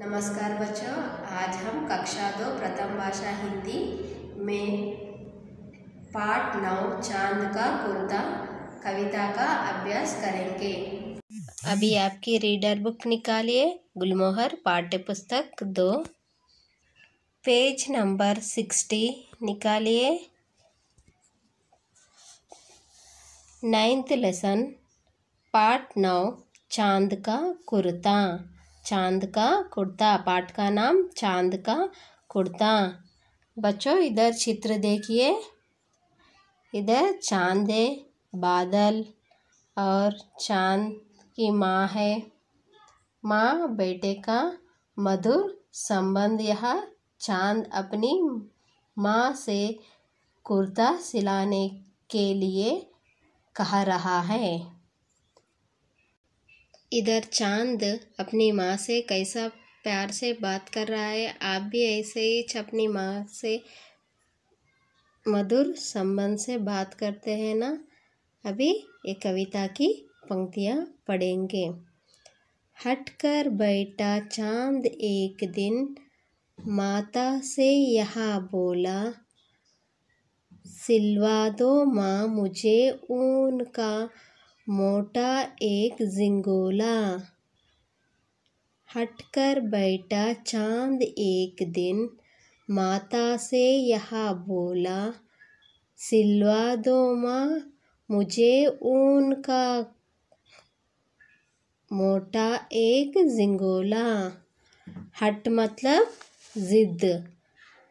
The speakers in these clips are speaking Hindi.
नमस्कार बच्चों आज हम कक्षा दो प्रथम भाषा हिंदी में पाठ नौ चांद का कुर्ता कविता का अभ्यास करेंगे अभी आपकी रीडर बुक निकालिए गुलमोहर पाठ्य पुस्तक दो पेज नंबर सिक्सटी निकालिए नाइन्थ लेसन पार्ट नौ चांद का कुर्ता चांद का कुर्ता पाठ का नाम चांद का कुर्ता बच्चों इधर चित्र देखिए इधर चांद है बादल और चांद की माँ है माँ बेटे का मधुर संबंध यह चांद अपनी माँ से कुर्ता सिलाने के लिए कह रहा है इधर चांद अपनी माँ से कैसा प्यार से बात कर रहा है आप भी ऐसे ही अपनी माँ से मधुर संबंध से बात करते हैं ना अभी एक कविता की पंक्तियाँ पढ़ेंगे हटकर बैठा चांद एक दिन माता से यहाँ बोला सिलवा दो माँ मुझे ऊन का मोटा एक जिंगोला हटकर बैठा चांद एक दिन माता से यह बोला सिलवा दो माँ मुझे ऊन का मोटा एक जिंगोला हट मतलब ज़िद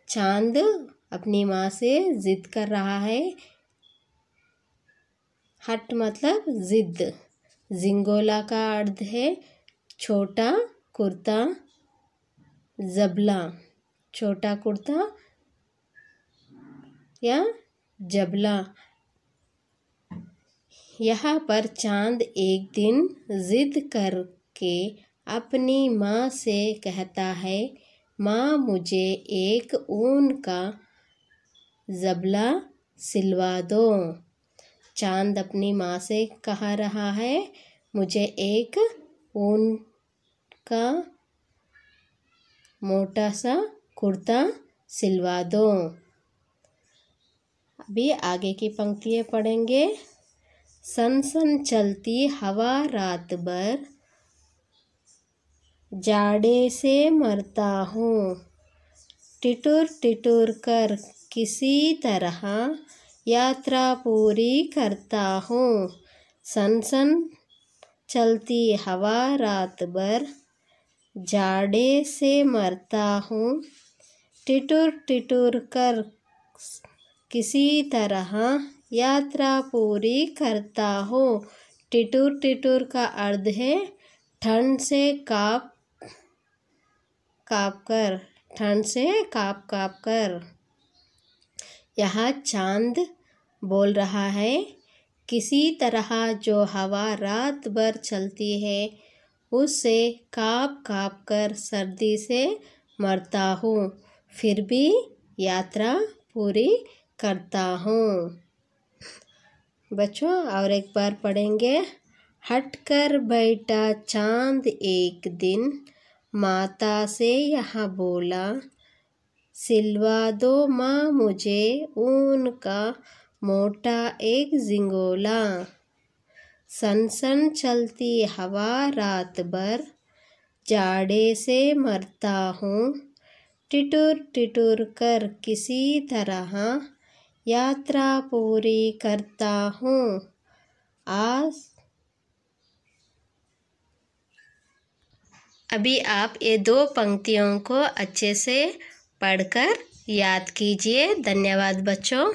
चांद अपनी माँ से ज़िद कर रहा है हट मतलब ज़िद जिंगोला का अर्थ है छोटा कुर्ता जबला छोटा कुर्ता या जबला यहाँ पर चांद एक दिन जिद करके अपनी माँ से कहता है माँ मुझे एक ऊन का जबला सिलवा दो चांद अपनी माँ से कह रहा है मुझे एक ऊन का मोटा सा कुर्ता सिलवा दो अभी आगे की पंक्तियाँ पढ़ेंगे सन सन चलती हवा रात भर जाड़े से मरता हूँ टिटुर टिटुर कर किसी तरह यात्रा पूरी करता हूँ सनसन चलती हवा रात भर जाड़े से मरता हूँ टिटुर टिटुर कर किसी तरह यात्रा पूरी करता हूँ टिटुर टिटुर का अर्ध है ठंड से काप काप कर ठंड से काप काप कर यह चांद बोल रहा है किसी तरह जो हवा रात भर चलती है उससे काँप काप कर सर्दी से मरता हूँ फिर भी यात्रा पूरी करता हूँ बच्चों और एक बार पढ़ेंगे हट कर बैठा चांद एक दिन माता से यह बोला सिलवा दो माँ मुझे ऊन का मोटा एक जिंगोला सन सन चलती हवा रात भर जाड़े से मरता हूँ टिटुर टिटुर कर किसी तरह यात्रा पूरी करता हूँ आज अभी आप ये दो पंक्तियों को अच्छे से पढ़कर याद कीजिए धन्यवाद बच्चों